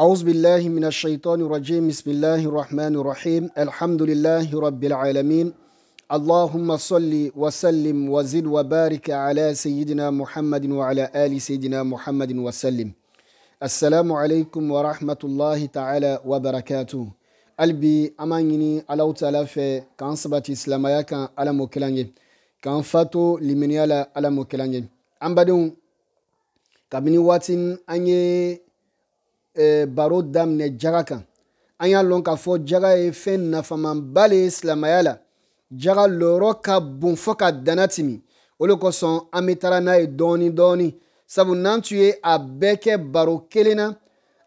أعوذ بالله من الشيطان الرجيم بسم الله الرحمن الرحيم الحمد لله رب العالمين اللهم صل وسلم وزد وبارك على سيدنا محمد وعلى آل سيدنا محمد وسلم السلام عليكم ورحمة الله تعالى وبركاته ألبي أمانيني على تلافة كان سبت إسلاميا كان على كلانجي كان فاتو لمنيالا ألم كلانجي أمبادون كابني واتن أني Eh, baro daminɛ jaga kan an y'a lɔn k'a fɔ jaga ye fɛn nafamanba le ye silamaya la jaga lɔɔrɔ ka bon fɔ ka dana timi o le kosɔn an be tara n'a ye dɔɔni dɔɔni sabu n'an tun ye a bɛɛ kɛ baro kelen na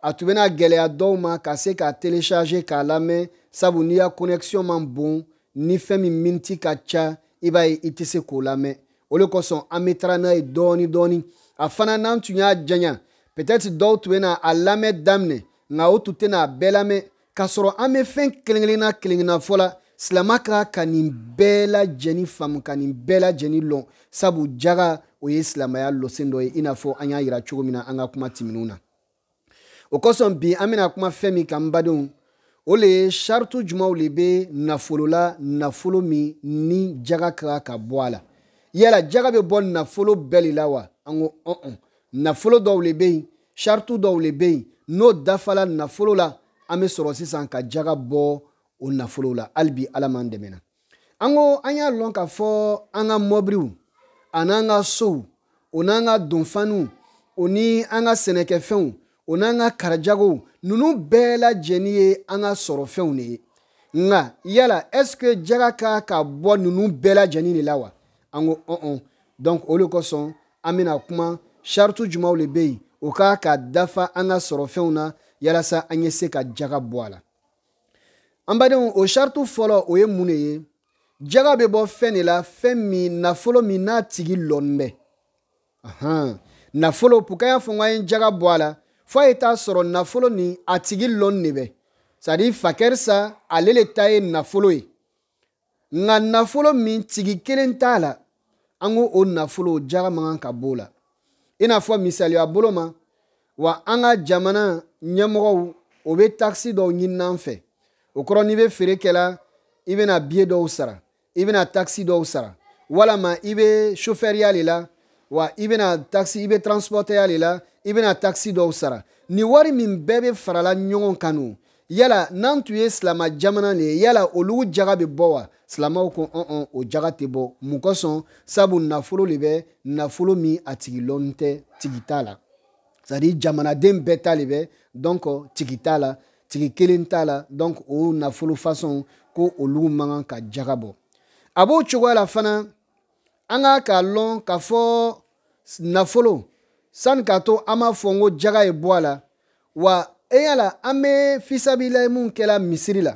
a tun bena gwɛlɛya dɔw ma ka se k'a telecharge k'a lamɛn sabu n'i ya konɛksiyɔn man bon ni fɛɛn min miniti ka ca i b'a ye i tɛ se k'o lamɛn o le kosɔn an be tara n'a ye dɔɔni dɔɔni a fana n'an tun y'a janya peut-être dɔw tun bɛna a lamɛn daminɛ nka o tun tɛna a bɛɛ lamɛn k'a sɔrɔ an bɛ fɛn kelen kelen na kelen kelen na fɔ la silama ka ka nin bɛɛ lajɛlen faamu ka nin bɛɛ lajɛlen lɔn sabu jaga o ye silamaya lɔsen dɔ ye i n'a fɔ an y'a yira cogo min na an ka kuma tɛmɛnenw na o kosɔn bi an bɛna kuma fɛn min kan n badenw o le ye saritu jumanw le bɛ nafolo la nafolo min ni jaga ka ka bɔ a la yala jaga bɛ bɔ nafolo bɛɛ le la wa an ko ɔn ɔn nafolo dɔw le bɛ yen saritu dɔw le bɛ yen n'o dafala nafolo la an bɛ sɔrɔ sisan ka jaga bɔ o nafolo la hali bi ala m'an dɛmɛ na an ko an y'a lɔn k'a fɔ an ka mɔbiriw a n'an ka sow o n'an ka donfaniw o ni an ka sɛnɛkɛfɛnw o n'an ka karajagow ninnu bɛɛ lajɛlen ye an ka sɔrɔfɛnw de ye nka yala ɛsike jaga ka ka bɔ ninnu bɛɛ lajɛlen de la wa an ko ɔn ɔn donc o de kosɔn an bɛna kuma sharitu jumanw le be yen o ka ka dafa an ka sɔrɔfɛnw na yalasa an ye se ka jaga bɔ a la an badenw o sharitu fɔlɔ o ye mun de ye jaga bɛ bɔ fɛn de la fɛn min nafolo min n'a tigi lɔnni bɛ ahan nafolo puka y'a fɔ n ko an ye jaga bɔ a la fo a ye taa sɔrɔ nafolo nin a tigi lɔnni de bɛ sadi fakɛrisa ale le ta ye nafolo ye nka nafolo min tigi kelen t'a la an ko o nafolo jaga man kan ka b'o la. i n'a fɔ misaliya bolo ma wa an ka jamana ɲɛmɔgɔw o bɛ takisi dɔw ɲinina an fɛ o kɔrɔ n'i bɛ feere kɛla i bɛna biye dɔw sara i bɛna takisi dɔw sara walama i bɛ sofɛriya le la wa i bɛna takisi i bɛ transportɛya le la i bɛna takisi dɔw sara nin wari min bɛɛ bɛ farala ɲɔgɔn kan no yala n'an tun ye silama jamana le ye yala olu jaga bɛ bɔ wa silamaw ko ɔn o jaga tɛ bɔ mun kosɔn sabu nafolo le bɛ nafolo min a tigi lɔnni tɛ tigi t'a la sadi jamanaden bɛɛ ta le bɛ donc tigi t'a la tigi kelen t'a la donc o nafolo fasɔn ko olu man kan ka jaga bɔ a b'o cogoya la fana an ka k'a lɔn k'a fɔ nafolo sani k'a to an b'a fɔ n ko jaga ye bɔ a la wa e yala an bɛ fisabililayi mun kɛla misiri la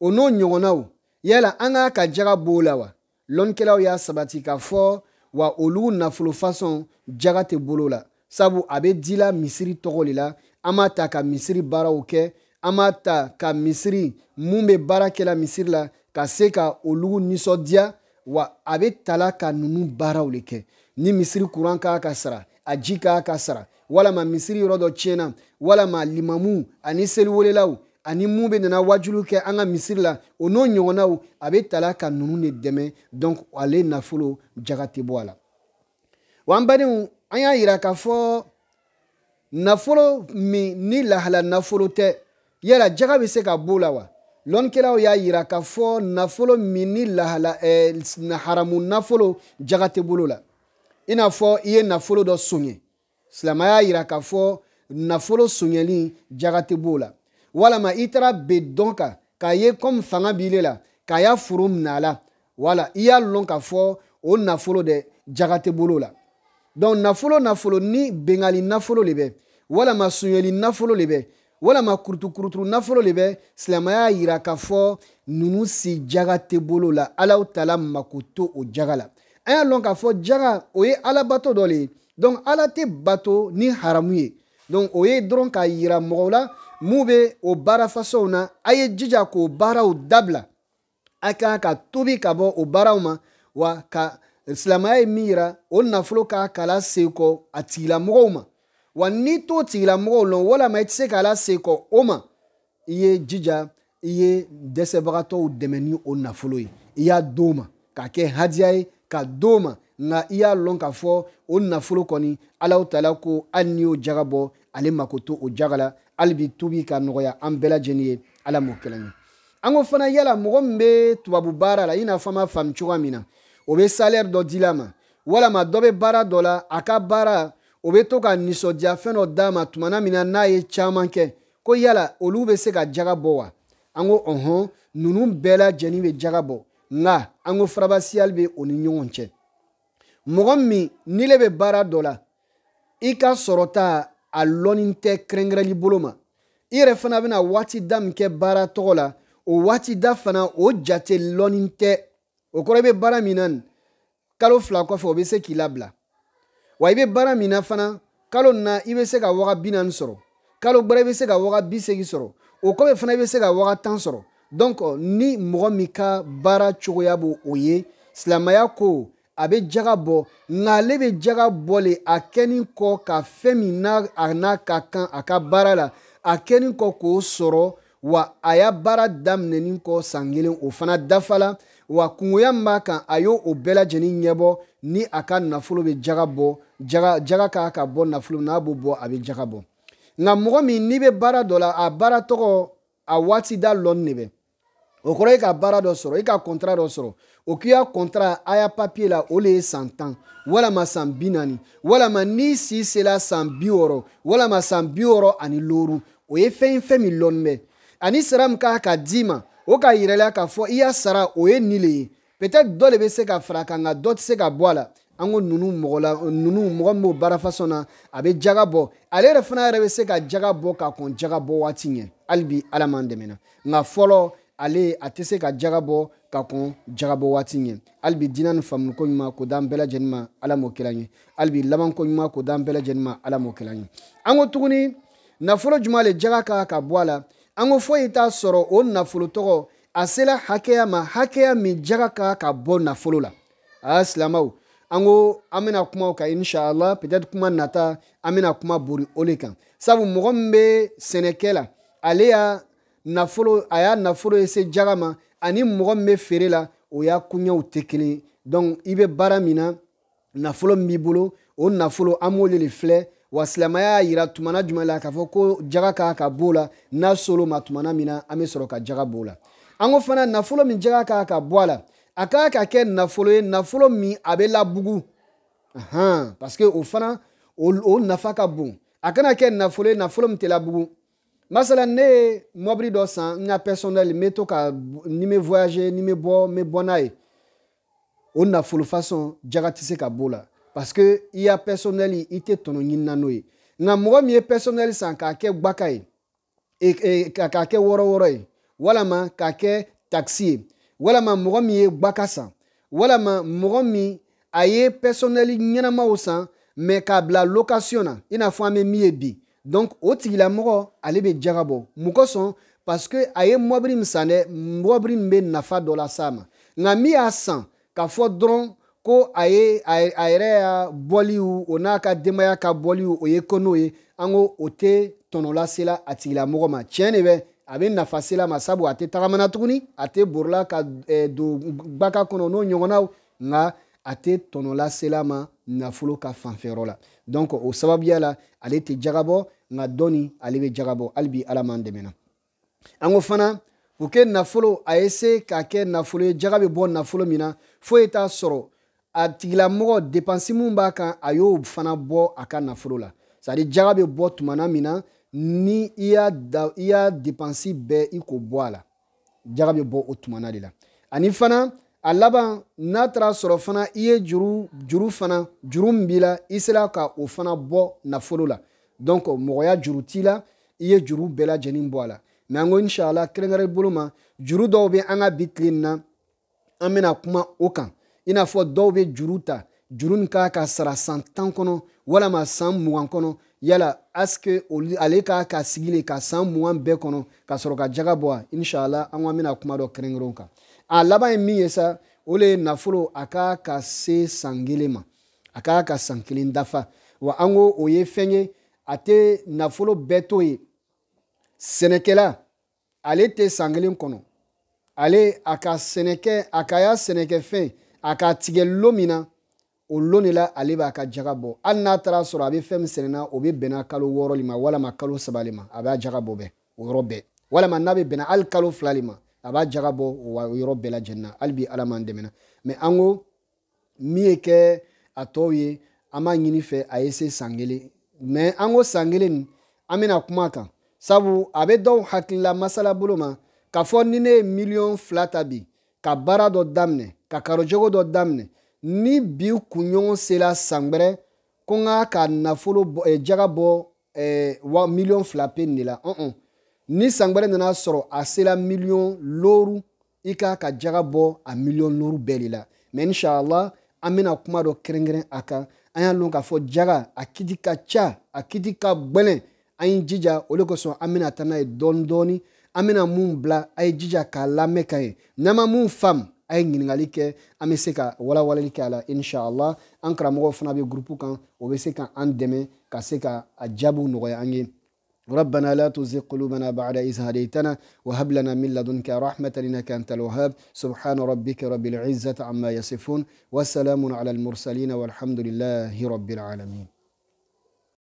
o n'o ɲɔgɔnnaw yala an k'a ka jaga b'o la wa lɔnnikɛlaw y'a sabati k'a fɔ wa olu nafolo fasɔn jaga tɛ bolo la sabu a bɛ dila misiri tɔgɔ de la an b'a ta ka misiri baaraw kɛ an b'a ta ka misiri mun bɛ baara kɛla misiri la ka se ka olu nisɔndiya wa a bɛ tala ka ninnu baaraw de kɛ ni misiri kuran k'a ka sara a ji k'a ka sara walama misiri yɔrɔ dɔ tiɲɛna walama limamu ani seliwelelaw ani mun bɛ nana wajulu kɛ an ka misiri la o n'o ɲɔgɔnnaw a bɛ tala ka ninnu de dɛmɛ donc ale nafolo jaga tɛ bɔ a la wa an badenw an y'a yira k'a fɔ nafolo min ni lahala nafolo tɛ yala jaga bɛ se ka b'o la wa lɔnnikɛlaw y'a yira k'a fɔ nafolo min ni lahala ɛɛ haramu nafolo jaga tɛ bolo la i n'a fɔ i ye nafolo dɔ sonyɛ silamɛya y'a yira k'a fɔ nafolo sonyɛli jaga tɛ b'o la. walama i taara ben dɔn kan k'a ye komi fanga b'i le la k'a y'a foro minɛ a la wala i y'a lɔn k'a fɔ o nafolo dɛ jagate bolo la donc nafolo nafolo ni bengali nafolo le bɛ walama sunyɛli nafolo le bɛ walama kurutukuruturu nafolo le bɛ silamaya y'a yira k'a fɔ nunu si jaga tɛ bolo la alaw tala mako to o jaga la an y'a lɔn k'a fɔ jaga o ye alabato dɔ le ye donc ala tɛ bato ni haramu ye donc o ye dɔrɔn k'a yira mɔgɔw la mun bɛ o baara na a ye jija k'o baaraw dabila a kan ka tobi ka bɔ o baaraw ma wa ka silamaya ye min yira o nafolo k'a kala seko kɔ a tigilamɔgɔw ma wa n'i t'o tigilamɔgɔw lɔn walama i tɛ se k'a lase kɔ o ma i ye jija i ye dɛsɛbagatɔw dɛmɛ ni o nafolo ye i y'a d'o ma k'a kɛ hadiya ye ka d'o ma nka i y'a lɔn k'a fɔ o nafolo kɔni alaw tala ko hali n'i y'o jaga bɔ ale mako to o jaga la hali bi tubi ka nɔgɔya an bɛɛ lajɛlen ye ala m'o kɛla ɲɛ an ko fana yala mɔgɔ min bɛ tubabu baara la i n'a fɔ an b'a faamu cogoya min na o bɛ salɛri dɔ dila ma walama dɔ bɛ baara dɔ la a ka baara o bɛ to ka nisɔndiya fɛn dɔ d'a ma tumana min na n'a ye caman kɛ ko yala olu bɛ se ka jaga bɔ wa an ko ɔhɔn ninnu bɛɛ lajɛlen bɛ jaga bɔ nka an ko farabasiyali bɛ o ni ɲɔgɔn cɛ mɔgɔ min nile bɛ baara dɔ la i ka sɔrɔta a lɔnni tɛ kɛrɛnkɛrɛnli bolo ma i yɛrɛ fana bɛna waati da min kɛ baara tɔgɔ la o waati da fana o jate lɔnni tɛ o kɔrɔ i bɛ baara min na nin kalo fila kɔfɛ o bɛ se k'i labila wa i bɛ baara min na fana kalo nin na i bɛ se ka waga bi naani sɔrɔ kalo gbɛrɛ i bɛ se ka waga bi seegin sɔrɔ o kɔfɛ fana i bɛ se ka waga tan sɔrɔ donc ni mɔgɔ min ka baara cogoya b'o o ye silamɛya ko a bɛ jaga bɔ nka ale bɛ jaga bɔlen a kɛnin kɔ ka fɛn min n'a a n'a ka kan a ka baara la a kɛnin kɔ k'o sɔrɔ wa a y'a baara daminɛnin kɔ san kelen o fana dafala wa kungoya min b'a kan a y'o o bɛɛ lajɛlen ɲɛbɔ ni a ka nafolo bɛ jaga bɔ jaga jaga k'a ka bɔ nafolo n'a b'o bɔ a bɛ jaga bɔ nka mɔgɔ min n'i bɛ baara dɔ la a baara tɔgɔ a waati da lɔnni de bɛ o kɔrɔ i ka baara dɔ sɔrɔ i ka kɔntara dɔ sɔrɔ o k'i ya kɔntara a y'a papiye la o le ye san tan walama san bi naani walama n'i si sela san bi wɔɔrɔ walama san bi wɔɔrɔ ani looru o ye fɛn ye fɛn min lɔnni bɛ ani sara min ka ka d'i ma o ka yirɛla k'a fɔ i y'a sara o ye nin le ye peut-être dɔ le bɛ se ka fara a kan nka dɔ tɛ se ka bɔ a la an ko nunu mɔgɔ la nunu mɔgɔ min b'o baara fasɔn na a bɛ jaga bɔ ale yɛrɛ fana yɛrɛ bɛ se ka jaga bɔ ka kɔn jaga bɔ waati ɲɛ hali bi ala man dɛmɛ na nka fɔlɔ ale a tɛ se ka jaga bɔ ka kɔn jagabɔ waati ɲɛ hali bi dina ni faamuliko ɲuman k'o d'an bɛɛ lajɛlen ma ala m'o kɛla ɲɛ hali bi labanko ɲuman k'o d'an bɛɛ lajɛlen ma ala m'o kɛla ɲɛ an ko tuguni nafolo juman le jaga ka ka bɔ a la an ko foyi t'a sɔrɔ o nafolo tɔgɔ a sela hakɛya ma hakɛya min jaga ka ka bɔ nafolo la aa silamaw an ko an bena kuma o kan inshallah peut-être kuma nata an bena kuma bori o le kan sabu mɔgɔ min be sɛnɛkɛ la ale y'a nafolo a y'a nafolo ye se jaga ma ani mɔgɔ min bɛ feere la o y'a kuɲɛw tɛ kelen donc i bɛ baara min na nafolo min b'i bolo o nafolo an b'o le de filɛ wa silamaya y'a yira tumana jumɛn la k'a fɔ ko jaga k'a ka b'o la n'a solo ma tumana min na an bɛ sɔrɔ ka jaga b'o la an ko fana nafolo min jaga k'a ka bɔ a la a k'a ka kɛ nafolo ye nafolo min a bɛ labugu parce que o fana o nafa ka bon a kana kɛ nafolo ye nafolo min tɛ labugu masala ne ye mɔbili dɔ san n ka pɛrisɔnɛli n bɛ to ka ni n bɛ voyager ni n bɛ bɔ n bɛ bɔ n'a ye o nafolo fasɔn jaga tɛ se ka b'o la parce que i ya pɛrisɔnɛli i tɛ tɔnɔ ɲinina n'o ye nka mɔgɔ min ye pɛrisɔnɛli san k'a kɛ gbaka ye e e k'a kɛ wɔrɔwɔrɔ ye walama k'a kɛ takisi ye walama mɔgɔ min ye gbaka san walama mɔgɔ min a ye pɛrisɔnɛli ɲɛnamaw san mɛ k'a bila lokasiyɔn na i n'a fɔ an bɛ min ye bi. donc o tigilamɔgɔ ale bɛ jaga bɔ mun kosɔn parce que a ye mɔbili min san dɛ mɔbili min bɛ nafa dɔ las'a ma nka min y'a san k'a fɔ dɔrɔn ko a ye a yɛrɛ ya bɔliw o n'a ka denbaya ka bɔliw o ye ko n'o ye an ko o tɛ tɔnɔ lasela a tigilamɔgɔ ma tiɲɛ de bɛ a bɛ nafa se la ma sabu a tɛ tagamana tuguni a tɛ borila ka eh, don gbaka kɔnɔ n'o ɲɔgɔnnaw nka a tɛ tɔnɔ lasela ma nafolo ka fanfɛyɔrɔ la donc o sababuya la ale tɛ jagabɔ nka dɔɔni ale bɛ jagabɔ hali bi ala m'an dɛmɛ na an ko fana o kɛ nafolo a ye se k'a kɛ nafolo ye jaga bɛ bɔ nafolo min na foyi t'a sɔrɔ a tigilamɔgɔ depansi min b'a kan a y'o fana bɔ a ka nafolo la sadi jaga bɛ bɔ tumana min na ni i y'a da i y'a depansi bɛɛ i k'o bɔ a la jaga bɛ bɔ o tumana de la ani fana a laban n'a taara sɔrɔ fana i ye juru juru fana juru min b'i la i sera ka o fana bɔ nafolo la donc mɔgɔya juru t'i la i ye juru bɛɛ lajɛlen bɔ a la mɛ an ko inshala kɛrɛnkɛrɛ bolo ma juru dɔw bɛ an ka bi tile in na an bɛna kuma o kan i n'a fɔ dɔw bɛ juru ta juru nin k'a ka sara san tan kɔnɔ walama san mugan kɔnɔ yala aske olu ale k'a ka sigi le ka san mugan bɛɛ kɔnɔ ka sɔrɔ ka jaga bɔ a inshala an ko an bɛna kuma dɔ kɛrɛnkɛrɛnw kan a laban ye min ye sa o le ye nafolo a ka ka se san kelen ma a ka ka san kelen dafa wa an ko o ye fɛn ye a tɛ nafolo bɛɛ to ye sɛnɛkɛla ale tɛ san kelen kɔnɔ ale a ka sɛnɛkɛ a ka y'a sɛnɛkɛfɛn a k'a tigɛ lo min na o lo de la ale b'a ka jaga bɔ hali n'a taara sɔrɔ a bɛ fɛn min sɛnɛna o bɛ bɛnna kalo wɔɔrɔ le ma walama kalo saba le ma a b'a jaga bɔ bɛɛ o yɔrɔ bɛɛ walama n'a bɛ bɛnna hali kalo fila le ma a b'a jaga bɔ wa yɔrɔ bɛɛ lajɛlen na hali bi ala m'an dɛmɛna mɛ an ko min ye kɛ a tɔw ye an b'a ɲini fɛ a ye se san kelen mɛ an ko san kelen nin an bɛna kuma kan sabu a bɛ dɔw hakilila masala bolo ma k'a fɔ ni ne ye miliyɔn fila ta bi ka baara dɔ daminɛ ka karojogo dɔ daminɛ ni bi kunɲɔgɔn sela san wɛrɛ ko n ka ka nafolo bɔ eh, jaga bɔ eh, miliyɔn fila pe nin de la ɔn-ɔn ni san wɛrɛ nana sɔrɔ a sela miliyɔn looru i ka ka jaga bɔ a miliyɔn looru bɛɛ de la mɛ inshallah an bena kuma dɔ kɛrɛnkɛrɛn a kan an y'a lɔn k'a fɔ jaga a kiti ka ca a kiti ka gwɛlɛn an ye jija o le kosɔn an bena ta ye dɔɔni dɔɔni an bena mun bila a ye jija k'a lamɛn ka ye n'an ma mun faamu a ye ɲiningali kɛ an be se ka walawalali kɛ a la inshallah an karamɔgɔw fana be gurupu kan o be se ka an dɛmɛ ka se ka a jaabiw nɔgɔya an ye ربنا لا تزغ قلوبنا بعد إذ هديتنا وهب لنا من لدنك رحمة إنك أنت الوهاب سبحان ربك رب العزة عما يصفون وسلام على المرسلين والحمد لله رب العالمين